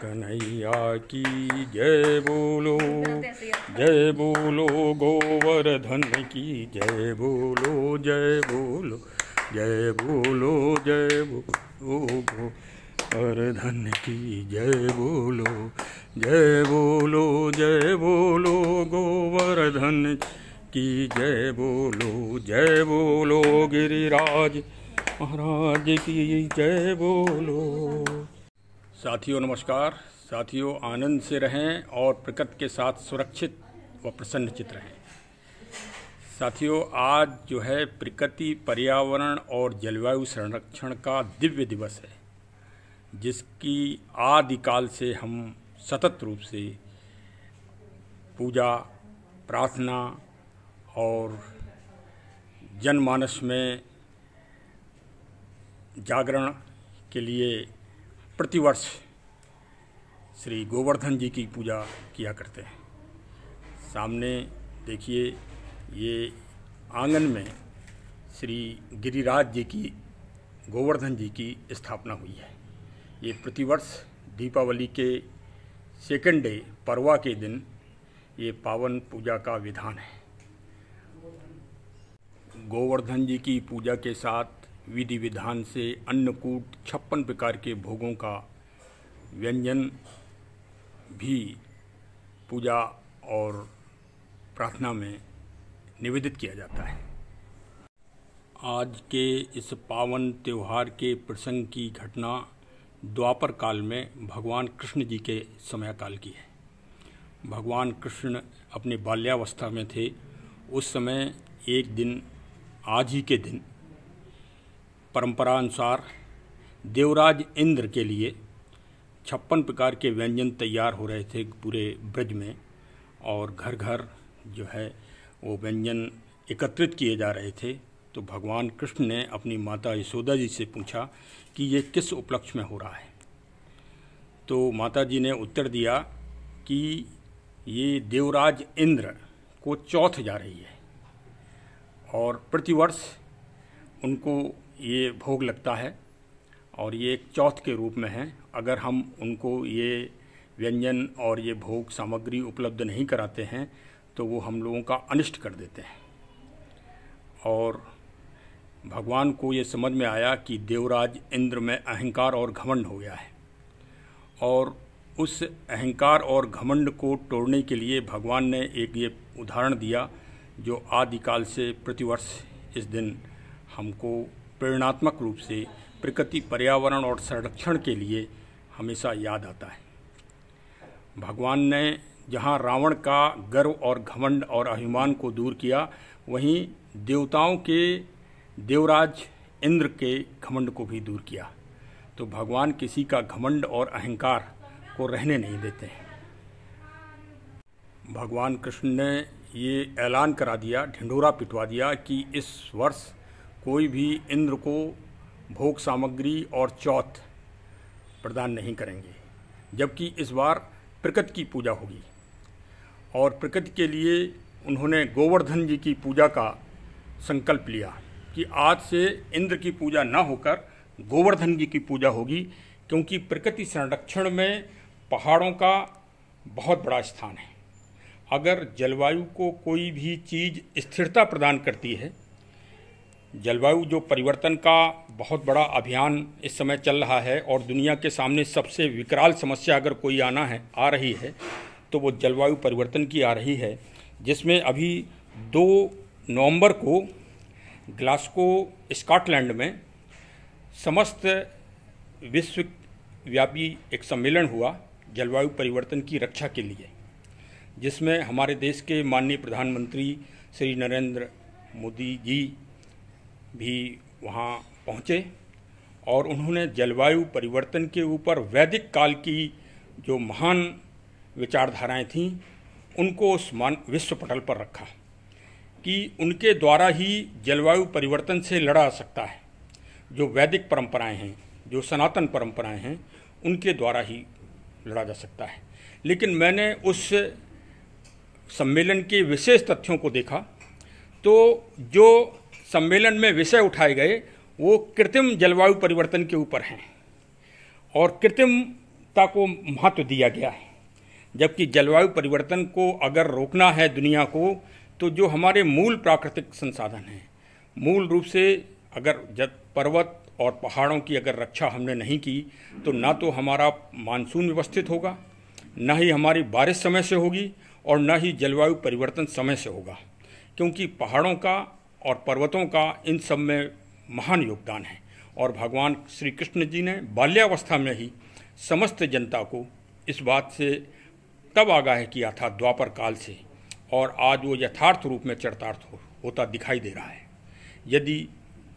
कन्हैया की जय बोलो जय बोलो गोवर्धन की जय बोलो जय बोलो जय बोलो जय बोलो गोवर्धन की जय बोलो जय बोलो जय बोलो गोवर्धन की जय बोलो जय बोलो गिरिराज महाराज की जय साथियों नमस्कार साथियों आनंद से रहें और प्रकृति के साथ सुरक्षित व प्रसन्नचित रहें साथियों आज जो है प्रकृति पर्यावरण और जलवायु संरक्षण का दिव्य दिवस है जिसकी आदिकाल से हम सतत रूप से पूजा प्रार्थना और जनमानस में जागरण के लिए प्रतिवर्ष श्री गोवर्धन जी की पूजा किया करते हैं सामने देखिए ये आंगन में श्री गिरिराज जी की गोवर्धन जी की स्थापना हुई है ये प्रतिवर्ष दीपावली के सेकेंड डे परवा के दिन ये पावन पूजा का विधान है गोवर्धन जी की पूजा के साथ विधि विधान से अन्नकूट छप्पन प्रकार के भोगों का व्यंजन भी पूजा और प्रार्थना में निवेदित किया जाता है आज के इस पावन त्यौहार के प्रसंग की घटना द्वापर काल में भगवान कृष्ण जी के समय काल की है भगवान कृष्ण अपनी बाल्यावस्था में थे उस समय एक दिन आज ही के दिन परंपरा अनुसार देवराज इंद्र के लिए छप्पन प्रकार के व्यंजन तैयार हो रहे थे पूरे ब्रज में और घर घर जो है वो व्यंजन एकत्रित किए जा रहे थे तो भगवान कृष्ण ने अपनी माता यशोदा जी से पूछा कि ये किस उपलक्ष्य में हो रहा है तो माता जी ने उत्तर दिया कि ये देवराज इंद्र को चौथ जा रही है और प्रतिवर्ष उनको ये भोग लगता है और ये एक चौथ के रूप में है अगर हम उनको ये व्यंजन और ये भोग सामग्री उपलब्ध नहीं कराते हैं तो वो हम लोगों का अनिष्ट कर देते हैं और भगवान को ये समझ में आया कि देवराज इंद्र में अहंकार और घमंड हो गया है और उस अहंकार और घमंड को तोड़ने के लिए भगवान ने एक ये उदाहरण दिया जो आदिकाल से प्रतिवर्ष इस दिन हमको प्रेरणात्मक रूप से प्रकृति पर्यावरण और संरक्षण के लिए हमेशा याद आता है भगवान ने जहाँ रावण का गर्व और घमंड और अभिमान को दूर किया वहीं देवताओं के देवराज इंद्र के घमंड को भी दूर किया तो भगवान किसी का घमंड और अहंकार को रहने नहीं देते भगवान कृष्ण ने ये ऐलान करा दिया ढिंडोरा पिटवा दिया कि इस वर्ष कोई भी इंद्र को भोग सामग्री और चौथ प्रदान नहीं करेंगे जबकि इस बार प्रकृति की पूजा होगी और प्रकृति के लिए उन्होंने गोवर्धन जी की पूजा का संकल्प लिया कि आज से इंद्र की पूजा ना होकर गोवर्धन जी की पूजा होगी क्योंकि प्रकृति संरक्षण में पहाड़ों का बहुत बड़ा स्थान है अगर जलवायु को कोई भी चीज़ स्थिरता प्रदान करती है जलवायु जो परिवर्तन का बहुत बड़ा अभियान इस समय चल रहा है और दुनिया के सामने सबसे विकराल समस्या अगर कोई आना है आ रही है तो वो जलवायु परिवर्तन की आ रही है जिसमें अभी दो नवंबर को ग्लास्को स्कॉटलैंड में समस्त विश्व व्यापी एक सम्मेलन हुआ जलवायु परिवर्तन की रक्षा के लिए जिसमें हमारे देश के माननीय प्रधानमंत्री श्री नरेंद्र मोदी जी भी वहाँ पहुँचे और उन्होंने जलवायु परिवर्तन के ऊपर वैदिक काल की जो महान विचारधाराएं थीं उनको उस मान विश्व पटल पर रखा कि उनके द्वारा ही जलवायु परिवर्तन से लड़ा सकता है जो वैदिक परंपराएं हैं जो सनातन परंपराएं हैं उनके द्वारा ही लड़ा जा सकता है लेकिन मैंने उस सम्मेलन के विशेष तथ्यों को देखा तो जो सम्मेलन में विषय उठाए गए वो कृत्रिम जलवायु परिवर्तन के ऊपर हैं और कृत्रिमता को महत्व दिया गया है जबकि जलवायु परिवर्तन को अगर रोकना है दुनिया को तो जो हमारे मूल प्राकृतिक संसाधन हैं मूल रूप से अगर जब पर्वत और पहाड़ों की अगर रक्षा हमने नहीं की तो ना तो हमारा मानसून व्यवस्थित होगा न ही हमारी बारिश समय से होगी और न ही जलवायु परिवर्तन समय से होगा क्योंकि पहाड़ों का और पर्वतों का इन सब में महान योगदान है और भगवान श्री कृष्ण जी ने बाल्यावस्था में ही समस्त जनता को इस बात से तब आगाह किया था द्वापर काल से और आज वो यथार्थ रूप में चरितार्थ हो, होता दिखाई दे रहा है यदि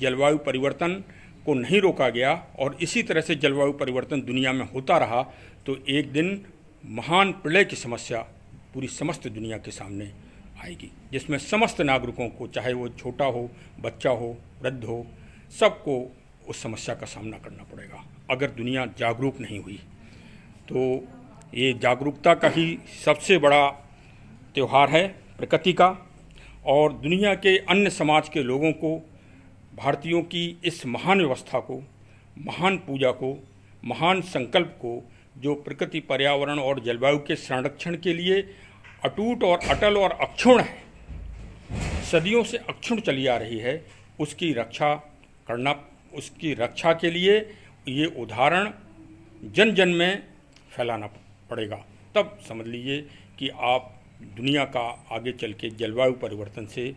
जलवायु परिवर्तन को नहीं रोका गया और इसी तरह से जलवायु परिवर्तन दुनिया में होता रहा तो एक दिन महान प्रलय की समस्या पूरी समस्त दुनिया के सामने आएगी जिसमें समस्त नागरिकों को चाहे वो छोटा हो बच्चा हो वृद्ध हो सबको उस समस्या का सामना करना पड़ेगा अगर दुनिया जागरूक नहीं हुई तो ये जागरूकता का ही सबसे बड़ा त्यौहार है प्रकृति का और दुनिया के अन्य समाज के लोगों को भारतीयों की इस महान व्यवस्था को महान पूजा को महान संकल्प को जो प्रकृति पर्यावरण और जलवायु के संरक्षण के लिए अटूट और अटल और अक्षुण है सदियों से अक्षुण चली आ रही है उसकी रक्षा करना उसकी रक्षा के लिए ये उदाहरण जन जन में फैलाना पड़ेगा तब समझ लीजिए कि आप दुनिया का आगे चल के जलवायु परिवर्तन से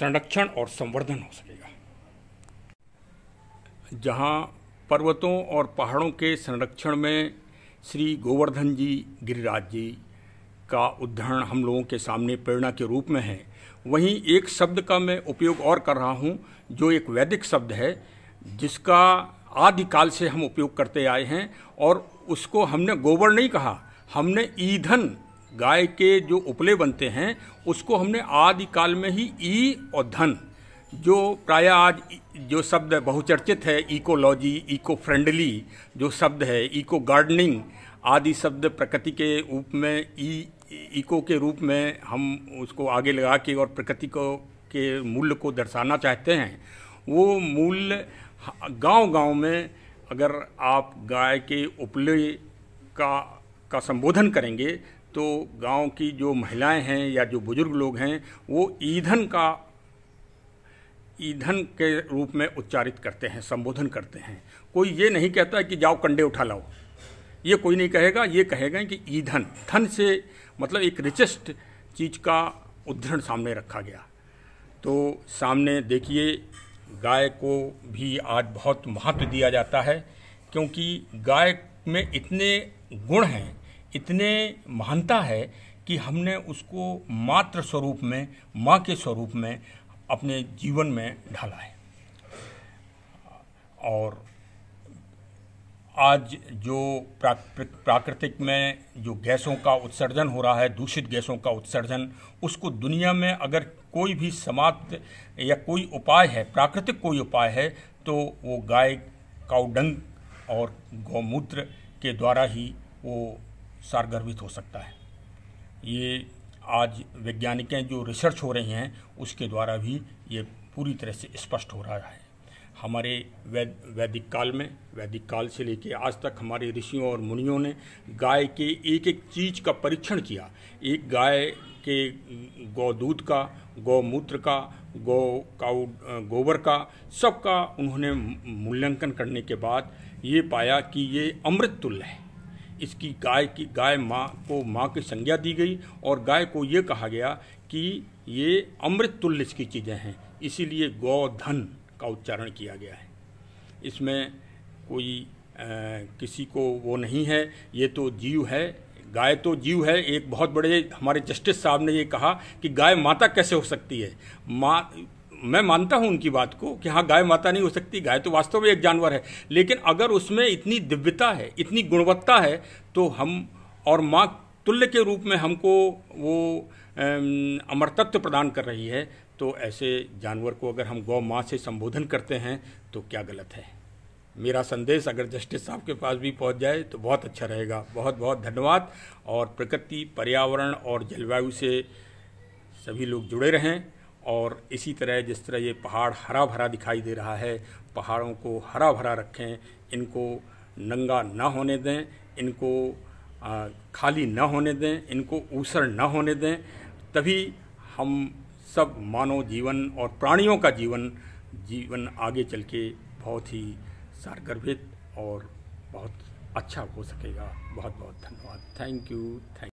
संरक्षण और संवर्धन हो सकेगा जहाँ पर्वतों और पहाड़ों के संरक्षण में श्री गोवर्धन जी गिरिराज जी का उदाहरण हम लोगों के सामने प्रेरणा के रूप में है वहीं एक शब्द का मैं उपयोग और कर रहा हूँ जो एक वैदिक शब्द है जिसका आदिकाल से हम उपयोग करते आए हैं और उसको हमने गोबर नहीं कहा हमने ईधन गाय के जो उपले बनते हैं उसको हमने आदिकाल में ही ई और धन जो प्राय आज जो शब्द बहुचर्चित है इकोलॉजी इको फ्रेंडली जो शब्द है इको गार्डनिंग आदि शब्द प्रकृति के रूप में ई इको के रूप में हम उसको आगे लगा के और प्रकृति को के मूल्य को दर्शाना चाहते हैं वो मूल्य गांव-गांव में अगर आप गाय के उपले का का संबोधन करेंगे तो गांव की जो महिलाएं हैं या जो बुजुर्ग लोग हैं वो ईंधन का ईंधन के रूप में उच्चारित करते हैं संबोधन करते हैं कोई ये नहीं कहता कि जाओ कंडे उठा लाओ ये कोई नहीं कहेगा ये कहेगा कि ईंधन धन से मतलब एक रिचेस्ट चीज का उद्धरण सामने रखा गया तो सामने देखिए गाय को भी आज बहुत महत्व दिया जाता है क्योंकि गाय में इतने गुण हैं इतने महानता है कि हमने उसको मात्र स्वरूप में माँ के स्वरूप में अपने जीवन में ढाला है और आज जो प्राकृतिक में जो गैसों का उत्सर्जन हो रहा है दूषित गैसों का उत्सर्जन उसको दुनिया में अगर कोई भी समाप्त या कोई उपाय है प्राकृतिक कोई उपाय है तो वो गाय काउडंग और गौमूत्र के द्वारा ही वो सारगर्भित हो सकता है ये आज वैज्ञानिकें जो रिसर्च हो रही हैं उसके द्वारा भी ये पूरी तरह से स्पष्ट हो रहा है हमारे वैद वैदिक काल में वैदिक काल से लेकर आज तक हमारे ऋषियों और मुनियों ने गाय के एक एक चीज़ का परीक्षण किया एक गाय के गौ दूध का गौमूत्र का गौ का गोबर का सबका उन्होंने मूल्यांकन करने के बाद ये पाया कि ये अमृत तुल्य है इसकी गाय की गाय माँ को माँ की संज्ञा दी गई और गाय को ये कहा गया कि ये अमृत तुल्य इसकी चीज़ें हैं इसीलिए गौधन का उच्चारण किया गया है इसमें कोई आ, किसी को वो नहीं है ये तो जीव है गाय तो जीव है एक बहुत बड़े हमारे जस्टिस साहब ने ये कहा कि गाय माता कैसे हो सकती है माँ मैं मानता हूं उनकी बात को कि हाँ गाय माता नहीं हो सकती गाय तो वास्तव में एक जानवर है लेकिन अगर उसमें इतनी दिव्यता है इतनी गुणवत्ता है तो हम और माँ तुल्य के रूप में हमको वो अमरतत्व प्रदान कर रही है तो ऐसे जानवर को अगर हम गौ माँ से संबोधन करते हैं तो क्या गलत है मेरा संदेश अगर जस्टिस साहब के पास भी पहुंच जाए तो बहुत अच्छा रहेगा बहुत बहुत धन्यवाद और प्रकृति पर्यावरण और जलवायु से सभी लोग जुड़े रहें और इसी तरह जिस तरह ये पहाड़ हरा भरा दिखाई दे रहा है पहाड़ों को हरा भरा रखें इनको नंगा ना होने दें इनको खाली ना होने दें इनको ऊसर ना होने दें तभी हम सब मानव जीवन और प्राणियों का जीवन जीवन आगे चल के बहुत ही सारगर्भित और बहुत अच्छा हो सकेगा बहुत बहुत धन्यवाद थैंक यू थैंक